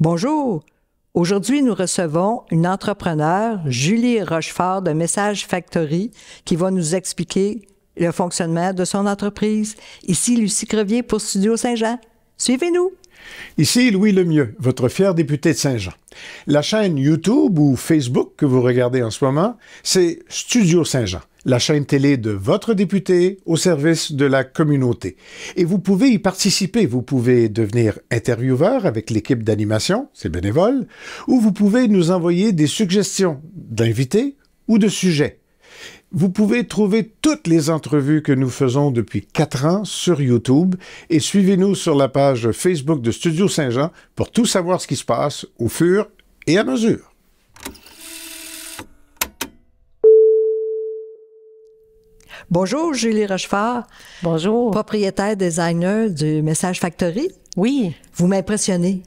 Bonjour. Aujourd'hui, nous recevons une entrepreneure, Julie Rochefort de Message Factory, qui va nous expliquer le fonctionnement de son entreprise. Ici, Lucie Crevier pour Studio Saint-Jean. Suivez-nous. Ici Louis Lemieux, votre fier député de Saint-Jean. La chaîne YouTube ou Facebook que vous regardez en ce moment, c'est Studio Saint-Jean la chaîne télé de votre député au service de la communauté. Et vous pouvez y participer. Vous pouvez devenir intervieweur avec l'équipe d'animation, c'est bénévole, ou vous pouvez nous envoyer des suggestions d'invités ou de sujets. Vous pouvez trouver toutes les entrevues que nous faisons depuis quatre ans sur YouTube et suivez-nous sur la page Facebook de Studio Saint-Jean pour tout savoir ce qui se passe au fur et à mesure. Bonjour, Julie Rochefort. Bonjour. Propriétaire designer du Message Factory. Oui. Vous m'impressionnez.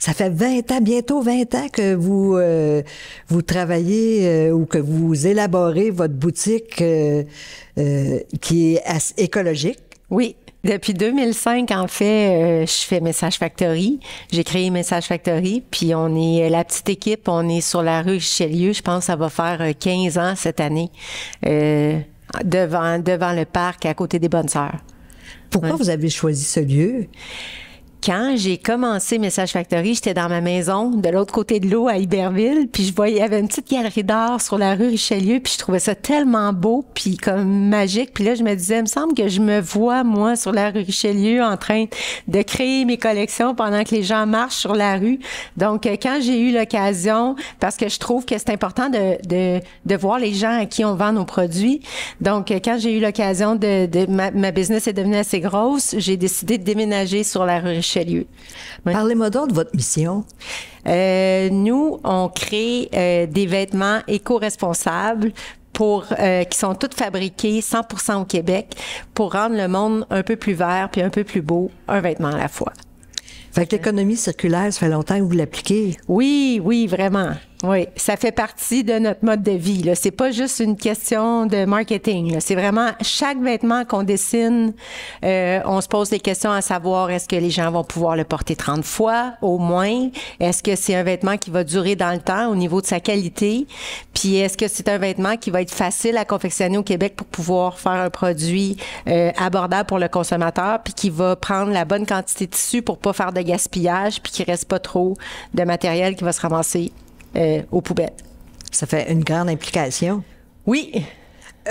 Ça fait 20 ans, bientôt 20 ans que vous, euh, vous travaillez euh, ou que vous élaborez votre boutique euh, qui est écologique. Oui, depuis 2005, en fait, euh, je fais Message Factory. J'ai créé Message Factory, puis on est euh, la petite équipe, on est sur la rue Richelieu. Je pense que ça va faire 15 euh, ans cette année, devant, devant le parc, à côté des Bonnes Sœurs. Pourquoi vous avez choisi ce lieu? quand j'ai commencé Message Factory, j'étais dans ma maison de l'autre côté de l'eau à Iberville, puis je voyais, il y avait une petite galerie d'art sur la rue Richelieu, puis je trouvais ça tellement beau, puis comme magique. Puis là, je me disais, il me semble que je me vois, moi, sur la rue Richelieu, en train de créer mes collections pendant que les gens marchent sur la rue. Donc, euh, quand j'ai eu l'occasion, parce que je trouve que c'est important de, de, de, voir les gens à qui on vend nos produits. Donc, euh, quand j'ai eu l'occasion de, de ma, ma business est devenue assez grosse, j'ai décidé de déménager sur la rue Richelieu Parlez-moi donc de votre mission. Euh, nous, on crée euh, des vêtements éco-responsables pour, euh, qui sont toutes fabriqués 100% au Québec pour rendre le monde un peu plus vert puis un peu plus beau, un vêtement à la fois. Fait que l'économie circulaire, ça fait longtemps que vous l'appliquez. Oui, oui, vraiment. Oui, ça fait partie de notre mode de vie. Ce n'est pas juste une question de marketing. C'est vraiment chaque vêtement qu'on dessine, euh, on se pose des questions à savoir est-ce que les gens vont pouvoir le porter 30 fois au moins? Est-ce que c'est un vêtement qui va durer dans le temps au niveau de sa qualité? Puis est-ce que c'est un vêtement qui va être facile à confectionner au Québec pour pouvoir faire un produit euh, abordable pour le consommateur puis qui va prendre la bonne quantité de tissu pour pas faire de gaspillage puis qui reste pas trop de matériel qui va se ramasser euh, aux poubelles. Ça fait une grande implication. Oui.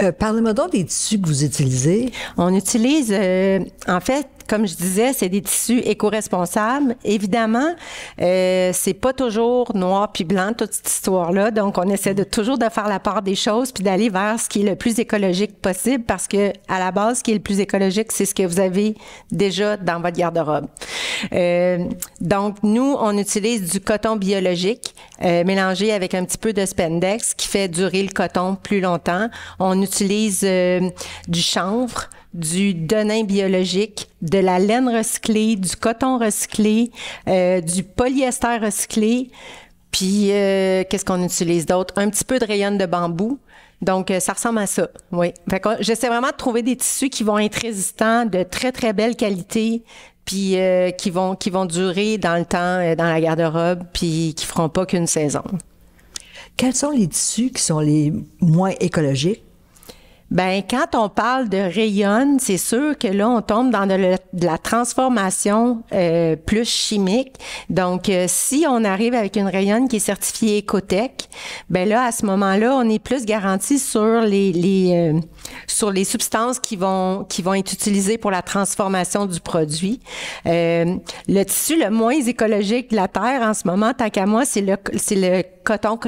Euh, parlez-moi donc des tissus que vous utilisez. On utilise, euh, en fait, comme je disais, c'est des tissus éco-responsables. Évidemment, euh, c'est pas toujours noir puis blanc, toute cette histoire-là. Donc, on essaie de toujours de faire la part des choses puis d'aller vers ce qui est le plus écologique possible parce que, à la base, ce qui est le plus écologique, c'est ce que vous avez déjà dans votre garde-robe. Euh, donc, nous, on utilise du coton biologique euh, mélangé avec un petit peu de spandex qui fait durer le coton plus longtemps. On utilise euh, du chanvre du denain biologique, de la laine recyclée, du coton recyclé, euh, du polyester recyclé. Puis, euh, qu'est-ce qu'on utilise d'autre? Un petit peu de rayon de bambou. Donc, euh, ça ressemble à ça, oui. j'essaie vraiment de trouver des tissus qui vont être résistants, de très, très belle qualité, puis qui, vont, qui vont durer dans le temps, dans la garde-robe, puis qui feront pas qu'une saison. Quels sont les tissus qui sont les moins écologiques? Ben, quand on parle de rayonne, c'est sûr que là, on tombe dans de, la, transformation euh, plus chimique. Donc, euh, si on arrive avec une rayonne qui est certifiée Ecotech, ben là, à ce moment-là, on est plus garanti sur les, les euh, sur les substances qui vont qui vont être utilisées pour la transformation du produit. le tissu le moins écologique de la terre en ce moment, tant qu'à moi, c'est le c'est le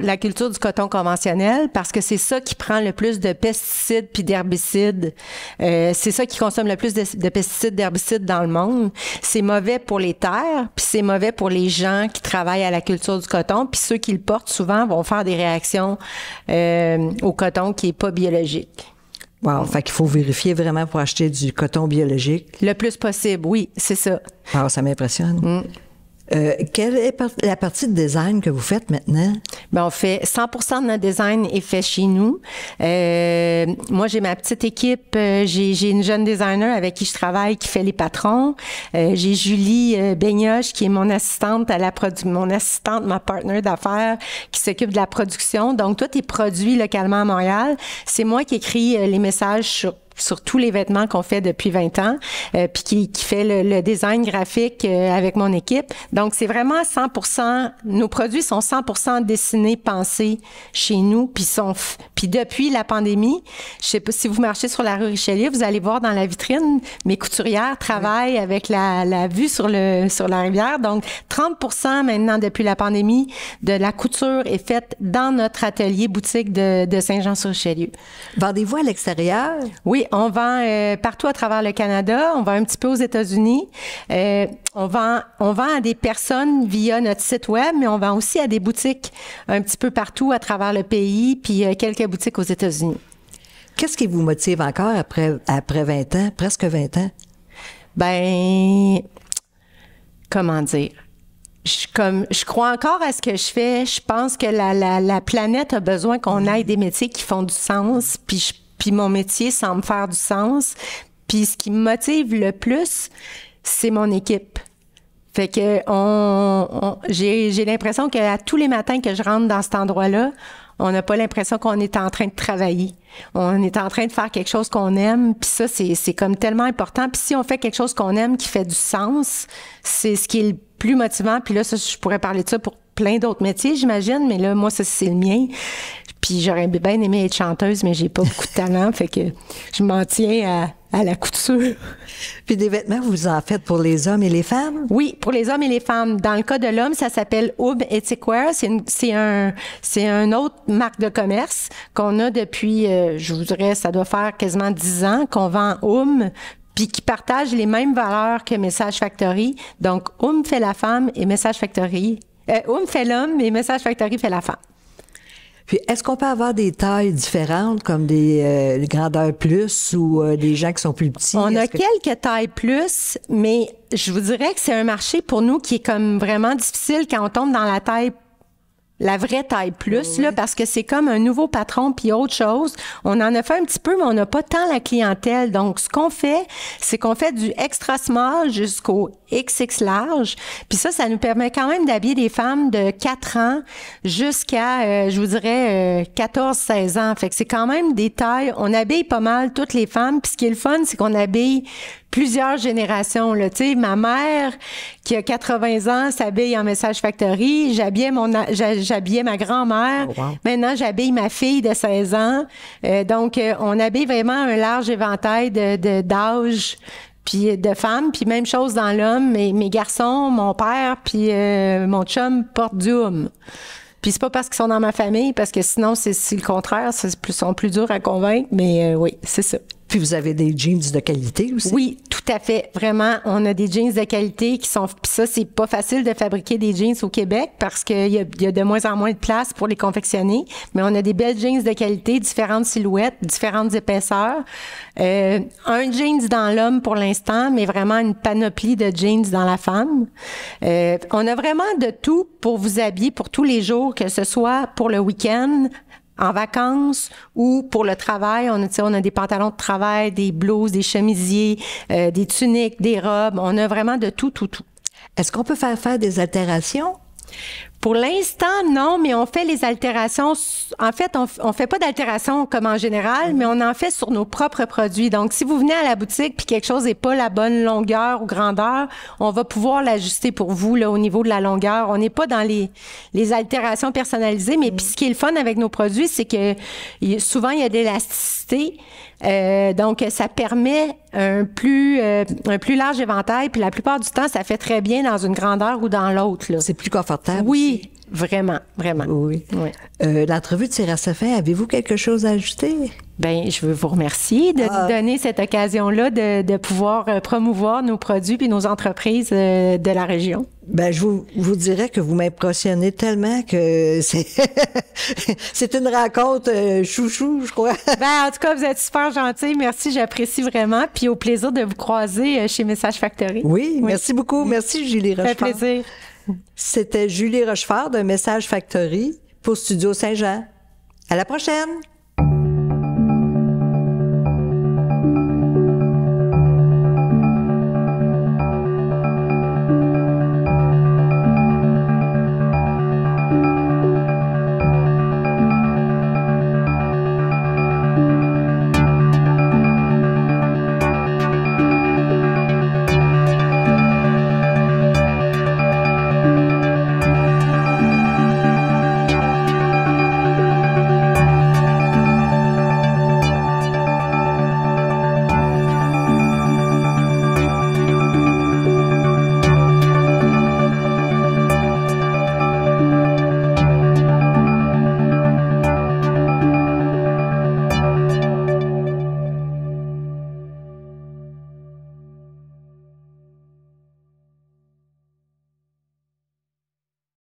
la culture du coton conventionnel parce que c'est ça qui prend le plus de pesticides puis d'herbicides. Euh, c'est ça qui consomme le plus de, pesticides, d'herbicides dans le monde. C'est mauvais pour les terres, puis c'est mauvais pour les gens qui travaillent à la culture du coton, puis ceux qui le portent souvent vont faire des réactions euh, au coton qui est pas biologique. Wow, fait qu'il faut vérifier vraiment pour acheter du coton biologique. Le plus possible, oui, c'est ça. alors ça m'impressionne. Mm. Euh, quelle est la partie de design que vous faites maintenant? Ben, on fait 100 de notre design est fait chez nous. Euh, moi, j'ai ma petite équipe. Euh, j'ai une jeune designer avec qui je travaille qui fait les patrons. Euh, j'ai Julie Baignoche qui est mon assistante à la mon assistante, ma partenaire d'affaires qui s'occupe de la production. Donc, tout est produit localement à Montréal. C'est moi qui écris les messages sur sur tous les vêtements qu'on fait depuis 20 ans, euh, puis qui, qui, fait le, design graphique euh, avec mon équipe. Donc, c'est vraiment 100 nos produits sont 100 dessinés, pensés chez nous, puis sont puis depuis la pandémie, je sais pas si vous marchez sur la rue Richelieu, vous allez voir dans la vitrine, mes couturières travaillent avec la, la vue sur le sur la rivière. Donc, 30 maintenant depuis la pandémie de la couture est faite dans notre atelier boutique de, de Saint-Jean-sur-Richelieu. Vendez-vous à l'extérieur? Oui, on vend euh, partout à travers le Canada, on vend un petit peu aux États-Unis. Euh, on vend on vend à des personnes via notre site web, mais on vend aussi à des boutiques un petit peu partout à travers le pays, puis euh, quelques boutiques aux États-Unis. Qu'est-ce qui vous motive encore après après 20 ans, presque 20 ans Ben comment dire je, comme, je crois encore à ce que je fais. Je pense que la, planète a besoin qu'on aille des métiers qui font du sens. Puis je puis mon métier semble faire du sens. Puis ce qui me motive le plus, c'est mon équipe. Fait que on, j'ai l'impression qu'à tous les matins que je rentre dans cet endroit-là, on n'a pas l'impression qu'on est en train de travailler. On est en train de faire quelque chose qu'on aime, puis ça, c'est comme tellement important. Puis si on fait quelque chose qu'on aime, qui fait du sens, c'est ce qui est le plus motivant. Puis là, ça, je pourrais parler de ça pour plein d'autres métiers, j'imagine, mais là, moi, ça, c'est le mien. Puis j'aurais bien aimé être chanteuse, mais j'ai pas beaucoup de talent, fait que je m'en tiens à, la couture. Puis des vêtements, vous en faites pour les hommes et les femmes? Oui, pour les hommes et les femmes. Dans le cas de l'homme, ça s'appelle Oub Ethic Wear. C'est un, c'est un autre marque de commerce qu'on a depuis, euh, je voudrais, ça doit faire quasiment dix ans qu'on vend Oum, puis qui partage les mêmes valeurs que Message Factory. Donc, Oum fait la femme et Message Factory. Oum euh, fait l'homme et Message Factory fait la femme. Puis, est-ce qu'on peut avoir des tailles différentes, comme des euh, grandeurs plus ou euh, des gens qui sont plus petits? On a quelques tailles plus, mais je vous dirais que c'est un marché pour nous qui est comme vraiment difficile quand on tombe dans la taille la vraie taille plus, là, parce que c'est comme un nouveau patron puis autre chose. On en a fait un petit peu, mais on n'a pas tant la clientèle. Donc, ce qu'on fait, c'est qu'on fait du extra small jusqu'au XX large. Puis ça, ça nous permet quand même d'habiller des femmes de 4 ans jusqu'à, euh, je vous dirais, 14-16 euh, ans. Fait que c'est quand même des tailles. On habille pas mal toutes les femmes. Puis ce qui est le fun, c'est qu'on habille plusieurs générations. Là. Tu sais, ma mère, qui a 80 ans, s'habille en Message Factory. J'habillais, mon, j'habillais ma grand-mère. Oh, Maintenant, j'habille ma fille de 16 ans. Euh, donc, on habille vraiment un large éventail de, d'âge puis de femmes, puis même chose dans l'homme, mes, mes garçons, mon père, puis euh, mon chum portent du homme. Puis c'est pas parce qu'ils sont dans ma famille, parce que sinon, c'est le contraire, c'est plus, sont plus durs à convaincre, mais euh, oui, c'est ça. Puis vous avez des jeans de qualité aussi. Oui, tout à fait. Vraiment, on a des jeans de qualité qui sont. Puis ça, c'est pas facile de fabriquer des jeans au Québec parce qu'il y, y, a de moins en moins de place pour les confectionner. Mais on a des belles jeans de qualité, différentes silhouettes, différentes épaisseurs. Euh, un jeans dans l'homme pour l'instant, mais vraiment une panoplie de jeans dans la femme. Euh, on a vraiment de tout pour vous habiller pour tous les jours, que ce soit pour le week-end, en vacances ou pour le travail. On a, on a des pantalons de travail, des blouses, des chemisiers, euh, des tuniques, des robes. On a vraiment de tout, tout, tout. Est-ce qu'on peut faire faire des altérations? Pour l'instant, non, mais on fait les altérations. En fait, on ne fait pas d'altérations comme en général, mhm. mais on en fait sur nos propres produits. Donc, si vous venez à la boutique puis quelque chose n'est pas la bonne longueur ou grandeur, on va pouvoir l'ajuster pour vous là, au niveau de la longueur. On n'est pas dans les, les altérations personnalisées, mais mhm. puis ce qui est le fun avec nos produits, c'est que souvent, il y a de l'élasticité. Euh, donc, ça permet un plus, euh, un plus large éventail. Puis la plupart du temps, ça fait très bien dans une grandeur ou dans l'autre. C'est plus confortable. Oui, Vraiment, vraiment. Oui. oui. Euh, L'entrevue de à Avez-vous quelque chose à ajouter? Bien, je veux vous remercier de nous ah. donner cette occasion-là de, pouvoir euh, promouvoir nos produits et nos entreprises euh, de la région. Bien, je vous, dirais que vous m'impressionnez tellement que c'est, une rencontre euh, chouchou, je crois. Bien, en tout cas, vous êtes super gentil. Merci, j'apprécie vraiment. Puis au plaisir de vous croiser chez Message Factory. Oui, merci beaucoup. Merci, Julie Rochefort. plaisir. C'était Julie Rochefort de Message Factory pour Studio Saint-Jean. À la prochaine!